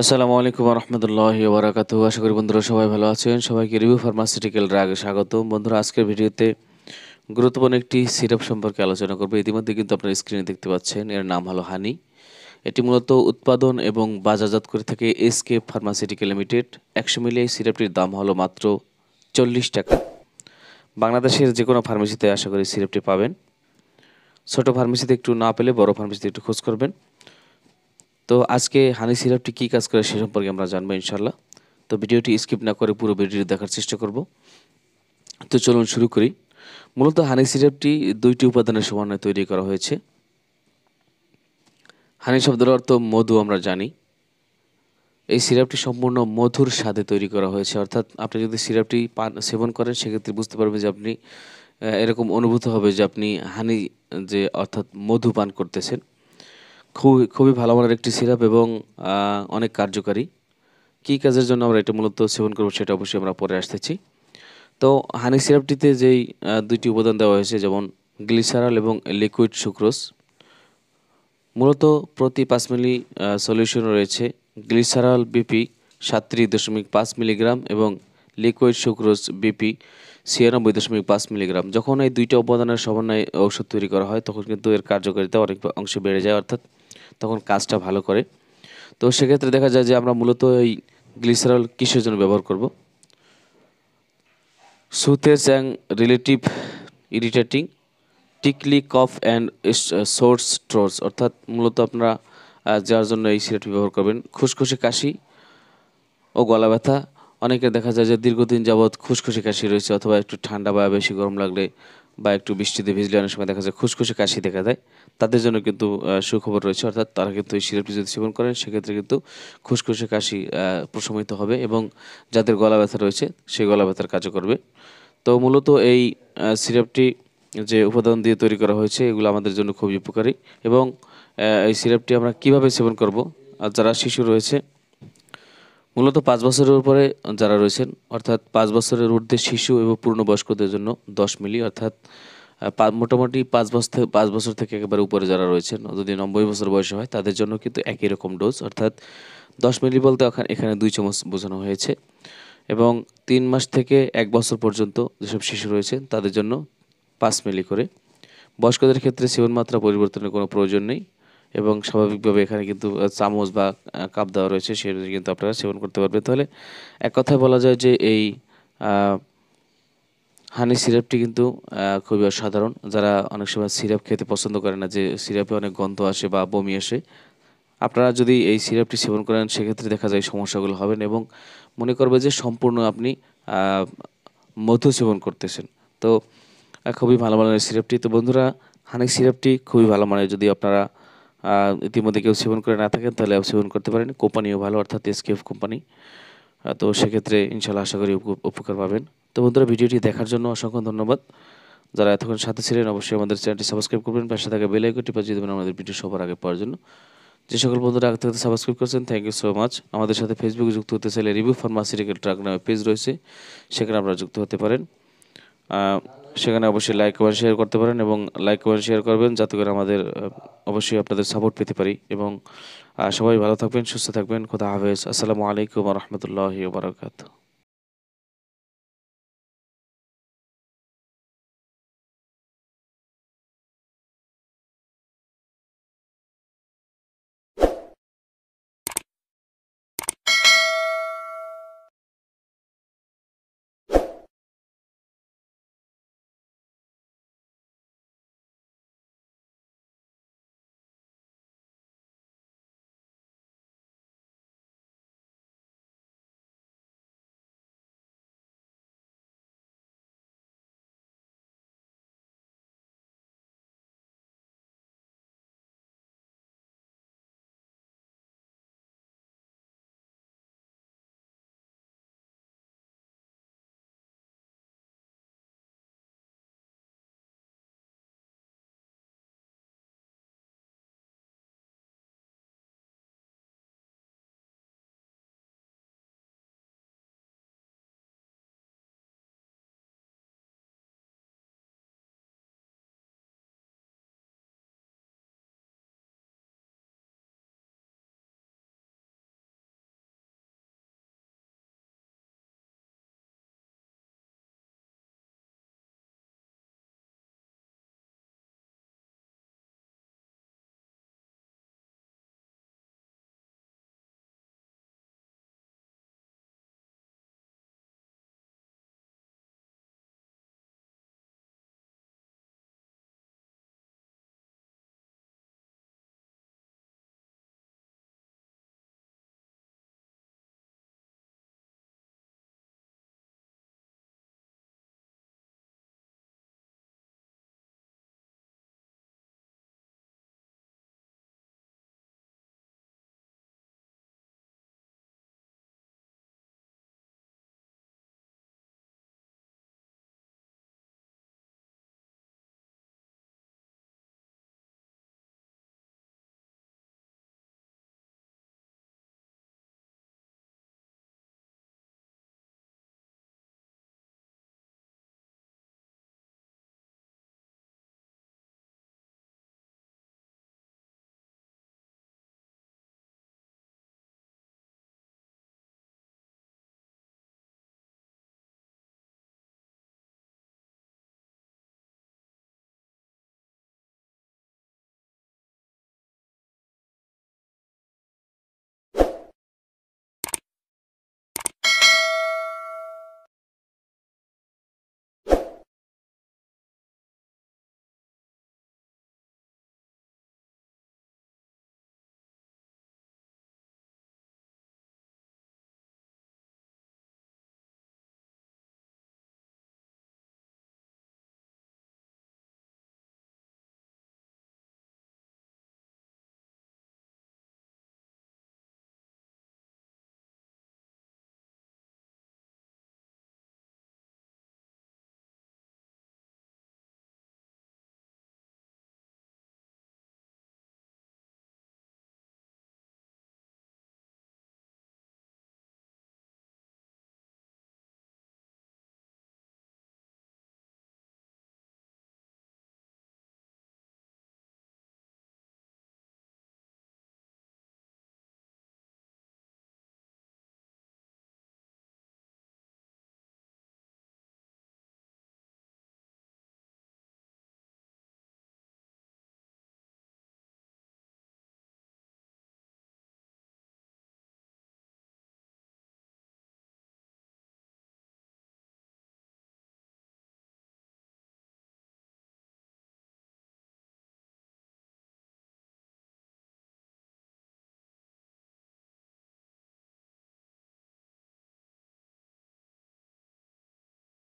আসসালামু আলাইকুম রহমতুল্লাহ বারাকাত আশা করি বন্ধুরা সবাই ভালো আছেন সবাইকে রিভিউ ফার্মাসিউটিক্যাল ড্রাগ স্বাগত বন্ধুরা আজকের ভিডিওতে গুরুত্বপূর্ণ একটি সিরাপ সম্পর্কে আলোচনা করবো ইতিমধ্যে কিন্তু আপনারা স্ক্রিনে দেখতে পাচ্ছেন এর নাম হলো হানি এটি মূলত উৎপাদন এবং বাজারজাত করে থাকে এসকে ফার্মাসিউটিক্যাল লিমিটেড একশো মিলিয়ে এই সিরাপটির দাম হলো মাত্র চল্লিশ টাকা বাংলাদেশের যে কোনো ফার্মেসিতে আশা করি সিরাপটি পাবেন ছোট ফার্মেসিতে একটু না পেলে বড় ফার্মেসিতে একটু খোঁজ করবেন তো আজকে হানি সিরাপটি কী কাজ করে সে সম্পর্কে আমরা জানবো ইনশাল্লাহ তো ভিডিওটি স্কিপ না করে পুরো ভিডিওটি দেখার চেষ্টা করব তো চলুন শুরু করি মূলত হানি সিরাপটি দুইটি উপাদানের সমন্বয়ে তৈরি করা হয়েছে হানি শব্দের অর্থ মধু আমরা জানি এই সিরাপটি সম্পূর্ণ মধুর স্বাদে তৈরি করা হয়েছে অর্থাৎ আপনি যদি সিরাপটি পান সেবন করেন সেক্ষেত্রে বুঝতে পারবেন যে আপনি এরকম অনুভূত হবে যে আপনি হানি যে অর্থাৎ মধু পান করতেছেন খুবই খুবই ভালো মানের একটি সিরাপ এবং অনেক কার্যকারী কী কাজের জন্য আমরা এটা মূলত সেবন করবো সেটা অবশ্যই আমরা পরে আসতেছি তো হানি সিরাপটিতে যেই দুইটি উপাদান দেওয়া হয়েছে যেমন গ্লিসারাল এবং লিকুইড সুক্রোস মূলত প্রতি পাঁচ মিলি সলিউশন রয়েছে গ্লিসারাল বিপি সাতত্রিশ দশমিক পাঁচ মিলিগ্রাম এবং লিকুইড সুক্রোস বিপি ছিয়ানব্বই দশমিক পাঁচ মিলিগ্রাম যখন এই দুইটা উপাদানের সমন্বয় ঔষধ তৈরি করা হয় তখন কিন্তু এর কার্যকারিতা অনেক অংশে বেড়ে যায় অর্থাৎ তখন কাজটা ভালো করে তো সেক্ষেত্রে দেখা যায় যে আমরা মূলত এই গ্লিসারল কিসের জন্য ব্যবহার করব সুথেস অ্যাং রিলেটিভ ইরিটেটিং টিকলি কফ অ্যান্ড সোর্স ট্রোর্স অর্থাৎ মূলত আপনারা যার জন্য এই সিরাপটি ব্যবহার করবেন খুশখুশি কাশি ও গলা ব্যথা অনেকে দেখা যায় যে দীর্ঘদিন যাবৎ খুশখুশি কাশি রয়েছে অথবা একটু ঠান্ডা বা বেশি গরম লাগলে বা একটু বৃষ্টিতে ভিজলে অনেক সময় দেখা যায় খুশখুশে কাশি দেখা দেয় তাদের জন্য কিন্তু সুখবর রয়েছে অর্থাৎ তারা কিন্তু এই সিরাপটি যদি সেবন করেন সেক্ষেত্রে কিন্তু খুশখুশে কাশি প্রশমিত হবে এবং যাদের গলা ব্যথা রয়েছে সেই গলা ব্যথার কাজও করবে তো মূলত এই সিরাপটি যে উপাদান দিয়ে তৈরি করা হয়েছে এগুলো আমাদের জন্য খুবই উপকারী এবং এই সিরাপটি আমরা কিভাবে সেবন করব আর যারা শিশু রয়েছে মূলত পাঁচ বছরের উপরে যারা রয়েছেন অর্থাৎ পাঁচ বছরের ঊর্ধ্বে শিশু এবং পূর্ণবয়স্কদের জন্য দশ মিলি অর্থাৎ মোটামুটি পাঁচ বছর থেকে পাঁচ বছর থেকে একেবারে উপরে যারা রয়েছেন যদি নব্বই বছর বয়সে হয় তাদের জন্য কিন্তু একই রকম ডোজ অর্থাৎ দশ মিলি বলতে এখানে দুই চামচ বোঝানো হয়েছে এবং তিন মাস থেকে এক বছর পর্যন্ত যেসব শিশু রয়েছেন তাদের জন্য পাঁচ মিলি করে বয়স্কদের ক্ষেত্রে সেবন মাত্রা পরিবর্তনের কোনো প্রয়োজন নেই এবং স্বাভাবিকভাবে এখানে কিন্তু চামচ বা কাপ দেওয়া রয়েছে অনুযায়ী কিন্তু আপনারা সেবন করতে পারবেন তাহলে এক কথায় বলা যায় যে এই হানি সিরাপটি কিন্তু খুবই অসাধারণ যারা অনেক সময় সিরাপ খেতে পছন্দ করে না যে সিরাপে অনেক গন্ধ আসে বা বমি আসে আপনারা যদি এই সিরাপটি সেবন করেন সেক্ষেত্রে দেখা যায় সমস্যাগুলো হবেন এবং মনে করবে যে সম্পূর্ণ আপনি মধু সেবন করতেছেন তো খুবই ভালো মানের সিরাপটি তো বন্ধুরা হানি সিরাপটি খুবই ভালো মানের যদি আপনারা ইতিমধ্যে কেউ সেবন করে না থাকেন তাহলে সেবন করতে পারেন কোম্পানিও ভালো অর্থাৎ এসকেএফ কোম্পানি তো সেক্ষেত্রে ইনশাল্লাহ আশা করি উপকার পাবেন তো বন্ধুরা ভিডিওটি দেখার জন্য অসংখ্য ধন্যবাদ যারা এতক্ষণ সাথে ছিলেন অবশ্যই আমাদের চ্যানেলটি সাবস্ক্রাইব করবেন পাশে থাকা বেল আইকনটি বাজিয়ে দেবেন আমাদের ভিডিও সবার আগে পাওয়ার জন্য যে সকল বন্ধুরা আগে থেকে সাবস্ক্রাইব করছেন থ্যাংক ইউ সো মাচ আমাদের সাথে ফেসবুকে যুক্ত হতে চাইলে রিভিউ ফার্মাসিটিক্যাল ট্রাক নামে পেজ রয়েছে সেখানে আপনারা যুক্ত হতে পারেন সেখানে অবশ্যই লাইক কমেন্ট শেয়ার করতে পারেন এবং লাইক কমেন্ট শেয়ার করবেন যাতে করে আমাদের অবশ্যই আপনাদের সাপোর্ট পেতে পারি এবং সবাই ভালো থাকবেন সুস্থ থাকবেন খোদা হাফেজ আসসালামু আলাইকুম রহমতুল্লাহ বারকাত